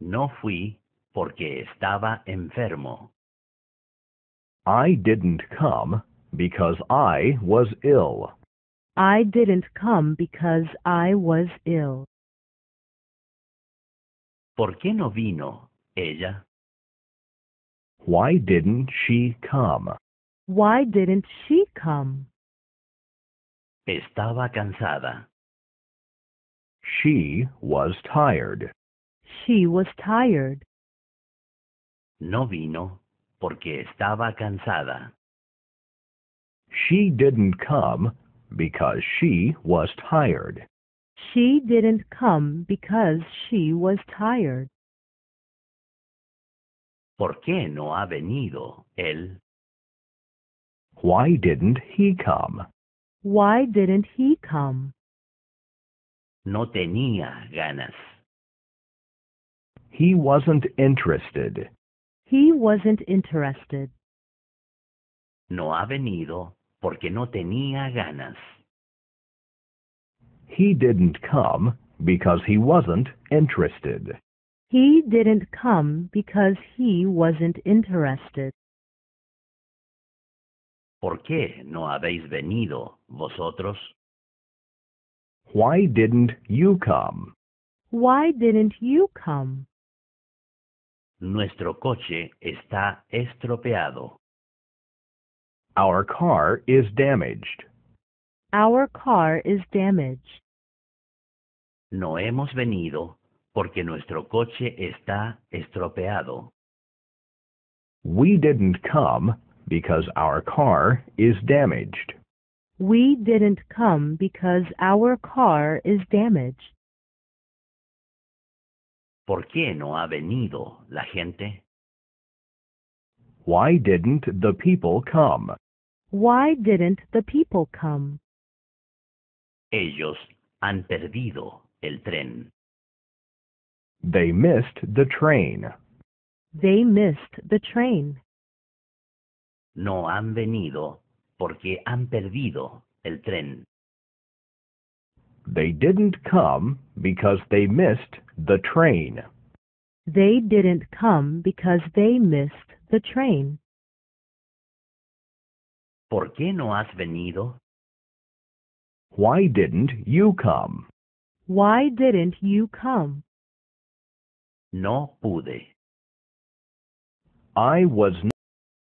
No fui porque estaba enfermo. I didn't come because I was ill. I didn't come because I was ill. ¿Por qué no vino ella? Why didn't she come? Why didn't she come? Estaba cansada. She was tired. She was tired. No vino porque estaba cansada. She didn't come because she was tired. She didn't come because she was tired. ¿Por qué no ha venido él? Why didn't he come? Why didn't he come? No tenía ganas. He wasn't interested. He wasn't interested. No ha venido porque no tenía ganas. He didn't come because he wasn't interested. He didn't come because he wasn't interested. ¿Por qué no habéis venido vosotros? Why didn't you come? Why didn't you come? Nuestro coche está estropeado. Our car is damaged. Our car is damaged. No hemos venido porque nuestro coche está estropeado. We didn't come because our car is damaged. We didn't come because our car is damaged. ¿Por qué no ha venido la gente? Why didn't the people come? Why didn't the people come? Ellos han perdido el tren. They missed the train. They missed the train. No han venido porque han perdido el tren. They didn't come because they missed the train. They didn't come because they missed the train. ¿Por qué no has venido? Why didn't you come? Why didn't you come? No pude. I was